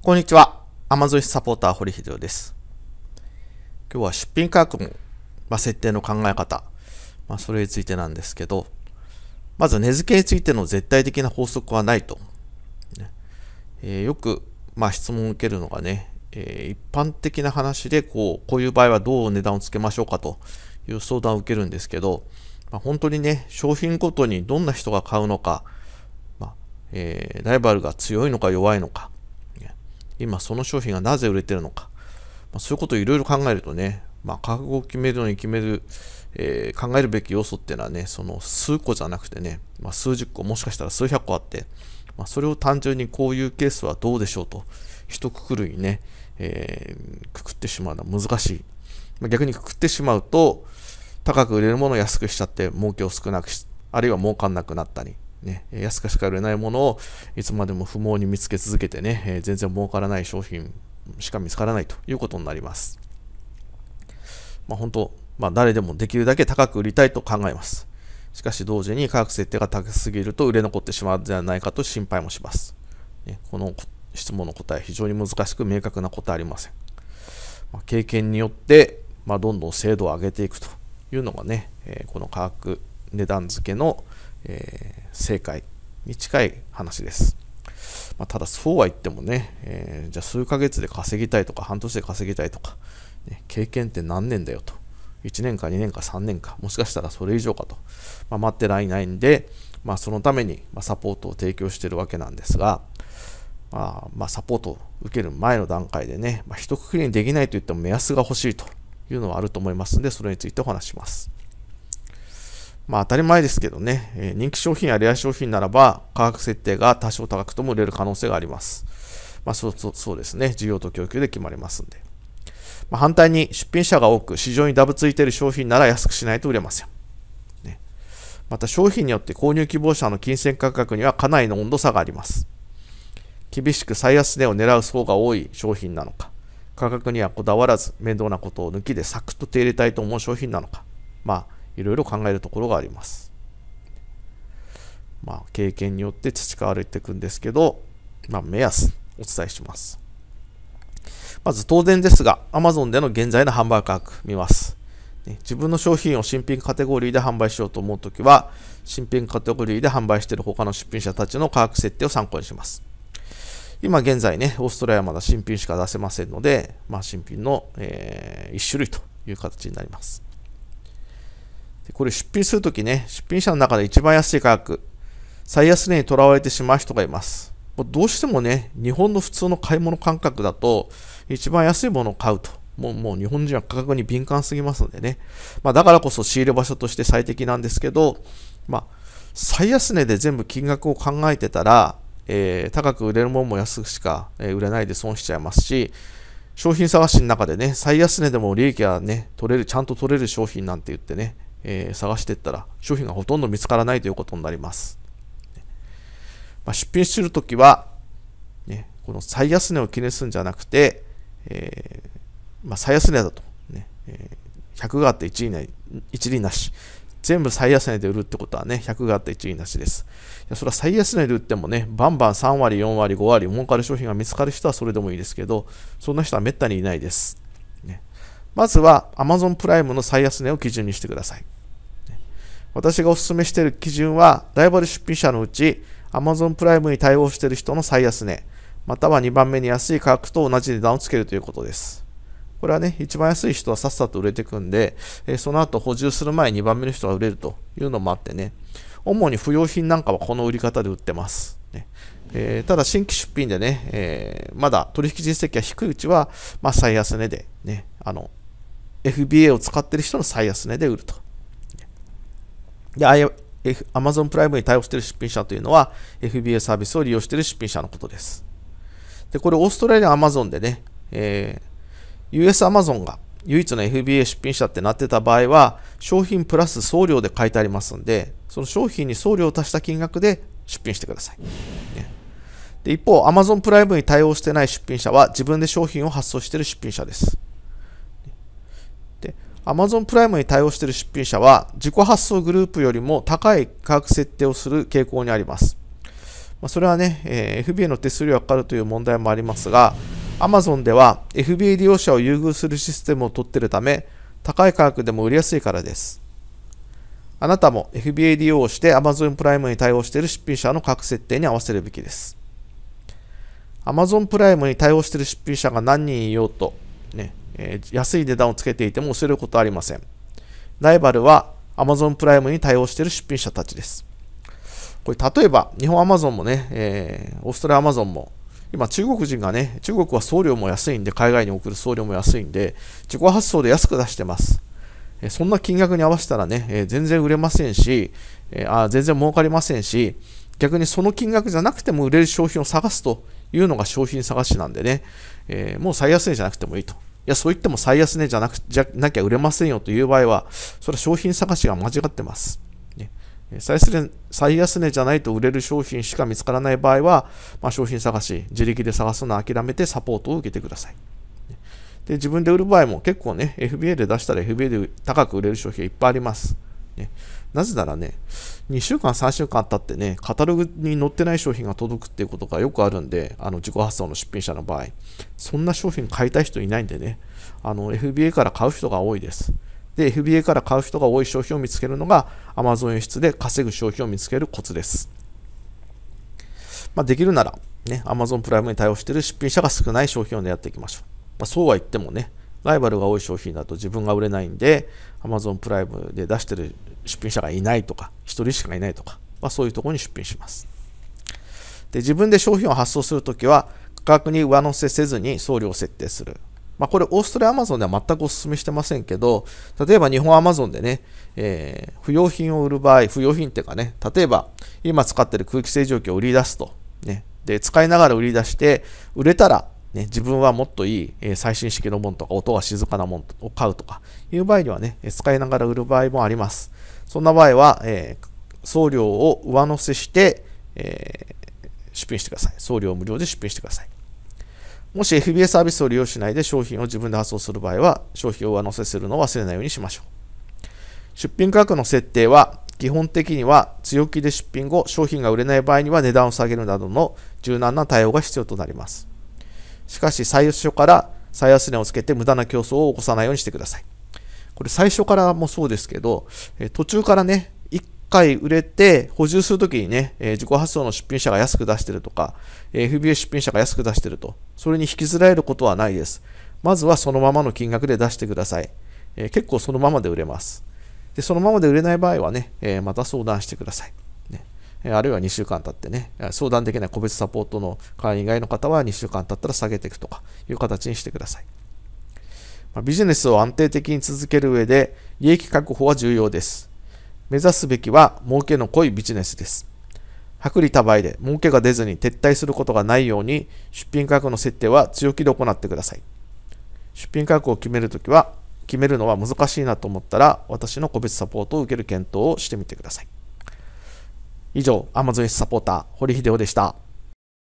こんにちは。アマゾンサポーター、堀秀夫です。今日は出品価格の、まあ、設定の考え方、まあ、それについてなんですけど、まず値付けについての絶対的な法則はないと。ねえー、よく、まあ、質問を受けるのがね、えー、一般的な話でこう、こういう場合はどう値段をつけましょうかという相談を受けるんですけど、まあ、本当にね、商品ごとにどんな人が買うのか、まあえー、ライバルが強いのか弱いのか、今その商品がなぜ売れてるのか、まあ、そういうことをいろいろ考えるとね、まあ、価格を決めるのに決める、えー、考えるべき要素っていうのはね、その数個じゃなくてね、まあ、数十個、もしかしたら数百個あって、まそれを単純にこういうケースはどうでしょうと、一括りにね、えー、くくってしまうのは難しい。ま逆にくくってしまうと、高く売れるものを安くしちゃって、儲けを少なくし、あるいは儲かんなくなったり、ね、安くしか売れないものをいつまでも不毛に見つけ続けてね、え全然儲からない商品しか見つからないということになります。まあ、本当、まあ、誰でもできるだけ高く売りたいと考えます。しかし同時に価格設定が高すぎると売れ残ってしまうんではないかと心配もします。ね、この質問の答え、非常に難しく明確な答えありません。まあ、経験によって、まどんどん精度を上げていくというのがね、えこの価格値段付けの、えー、正解に近い話です。まあ、ただそうは言ってもね、えー、じゃあ数ヶ月で稼ぎたいとか、半年で稼ぎたいとか、ね、経験って何年だよと。1年か2年か3年か、もしかしたらそれ以上かと。まあ、待ってらいないんで、まあ、そのためにサポートを提供しているわけなんですが、まあ、まあ、サポートを受ける前の段階でね、まあ、一括りにできないといっても目安が欲しいというのはあると思いますので、それについてお話します。まあ当たり前ですけどね、えー、人気商品やレア商品ならば価格設定が多少高くとも売れる可能性があります。まあそうそうですね、需要と供給で決まりますんで。まあ、反対に出品者が多く市場にダブついている商品なら安くしないと売れません。ね、また商品によって購入希望者の金銭価格にはかなりの温度差があります。厳しく最安値を狙う層が多い商品なのか、価格にはこだわらず面倒なことを抜きでサクッと手入れたいと思う商品なのか、まあいろいろ考えるところがあります。まあ、経験によって培われていくんですけど、まあ、目安お伝えします。まず当然ですが、Amazon での現在の販売価格見ます。自分の商品を新品カテゴリーで販売しようと思うときは、新品カテゴリーで販売している他の出品者たちの価格設定を参考にします。今現在ね、オーストラリアはまだ新品しか出せませんので、まあ、新品の、えー、1種類という形になります。これ出品するときね、出品者の中で一番安い価格、最安値にとらわれてしまう人がいます。どうしてもね、日本の普通の買い物感覚だと、一番安いものを買うと。もうもう日本人は価格に敏感すぎますんでね。まあ、だからこそ仕入れ場所として最適なんですけど、まあ、最安値で全部金額を考えてたら、えー、高く売れるものも安くしか、え売れないで損しちゃいますし、商品探しの中でね、最安値でも利益はね、取れる、ちゃんと取れる商品なんて言ってね、えー、探していったら商品がほとんど見つからないということになります。まあ、出品するときは、ね、この最安値を記念するんじゃなくて、えー、まあ、最安値だと、ねえー、100があって1位な1輪なし。全部最安値で売るってことはね、100があって1位なしです。いやそれは最安値で売ってもね、バンバン3割、4割、5割、儲かる商品が見つかる人はそれでもいいですけど、そんな人はめったにいないです。まずは Amazon プライムの最安値を基準にしてください。私がお勧めしている基準は、ライバル出品者のうち、Amazon プライムに対応している人の最安値、または2番目に安い価格と同じ値段をつけるということです。これはね、一番安い人はさっさと売れていくんで、えその後補充する前に2番目の人が売れるというのもあってね、主に不要品なんかはこの売り方で売ってます。ねえー、ただ新規出品でね、えー、まだ取引実績が低いうちは、まあ、最安値でね、あの、FBA を使ってる人の最安値で売ると。で、Amazon プライムに対応している出品者というのは FBA サービスを利用している出品者のことです。で、これオーストラリア Amazon でね、えー、US Amazon が唯一の FBA 出品者ってなってた場合は、商品プラス送料で書いてありますんで、その商品に送料を足した金額で出品してください。ね、で一方、Amazon プライムに対応してない出品者は自分で商品を発送している出品者です。Amazon プライムに対応している出品者は自己発送グループよりも高い価格設定をする傾向にあります。まあ、それはね、えー、FBA の手数料がかかるという問題もありますが、Amazon では FBA 利用者を優遇するシステムを取っているため、高い価格でも売りやすいからです。あなたも FBA 利用して Amazon プライムに対応している出品者の価格設定に合わせるべきです。Amazon プライムに対応している出品者が何人いようと、ね、えー、安い値段をつけていても薄れることはありません。ライバルは Amazon プライムに対応している出品者たちです。これ例えば、日本アマゾンもね、えー、オーストラリアアマゾンも、今中国人がね、中国は送料も安いんで、海外に送る送料も安いんで、自己発送で安く出してます。えそんな金額に合わせたらね、えー、全然売れませんし、えー、あ全然儲かりませんし、逆にその金額じゃなくても売れる商品を探すというのが商品探しなんでね、えー、もう最安値じゃなくてもいいといや、そう言っても最安値じゃなく、じゃなきゃ売れませんよという場合は、それは商品探しが間違ってます。ね、最最安値じゃないと売れる商品しか見つからない場合は、まあ、商品探し、自力で探すのを諦めてサポートを受けてください。で自分で売る場合も結構ね、FBA で出したら FBA で高く売れる商品いっぱいあります。ね。なぜならね、2週間、3週間経ってね、カタログに載ってない商品が届くっていうことがよくあるんで、あの自己発送の出品者の場合、そんな商品買いたい人いないんでね、FBA から買う人が多いです。で、FBA から買う人が多い商品を見つけるのが Amazon 輸出で稼ぐ商品を見つけるコツです。まあ、できるなら、ね、Amazon プライムに対応している出品者が少ない商品を狙っていきましょう。まあ、そうは言ってもね、ライバルが多い商品だと自分が売れないんで、Amazon プライムで出してる出品者がいないとか、1人しかいないとか、まあ、そういうところに出品します。で、自分で商品を発送するときは、価格に上乗せせずに送料を設定する。まあ、これ、オーストラリアアマゾンでは全くお勧めしてませんけど、例えば日本アマゾンでね、えー、不要品を売る場合、不要品っていうかね、例えば、今使ってる空気清浄機を売り出すと、ね、で、使いながら売り出して、売れたらね、自分はもっといい、え最新式のものとか、音が静かなものを買うとかいう場合にはね、使いながら売る場合もあります。そんな場合は、え送料を上乗せして、え出品してください。送料無料で出品してください。もし FBA サービスを利用しないで商品を自分で発送する場合は、商品を上乗せするのを忘れないようにしましょう。出品価格の設定は、基本的には強気で出品後、商品が売れない場合には値段を下げるなどの柔軟な対応が必要となります。しかし最初から最安値をつけて無駄な競争を起こさないようにしてください。これ最初からもそうですけど、え途中からね、1回売れて補充するときにね、え自己発送の出品者が安く出してるとか、FBA 出品者が安く出してると、それに引きずられることはないです。まずはそのままの金額で出してください。え結構そのままで売れます。で、そのままで売れない場合はね、えまた相談してください。あるいは2週間経ってね、相談できない個別サポートの会員以外の方は2週間経ったら下げていくとかいう形にしてください。まビジネスを安定的に続ける上で、利益確保は重要です。目指すべきは、儲けの濃いビジネスです。薄利多売で儲けが出ずに撤退することがないように、出品価格の設定は強気で行ってください。出品価格を決めるときは、決めるのは難しいなと思ったら、私の個別サポートを受ける検討をしてみてください。以上、アマゾ S サポーター、堀秀夫でした。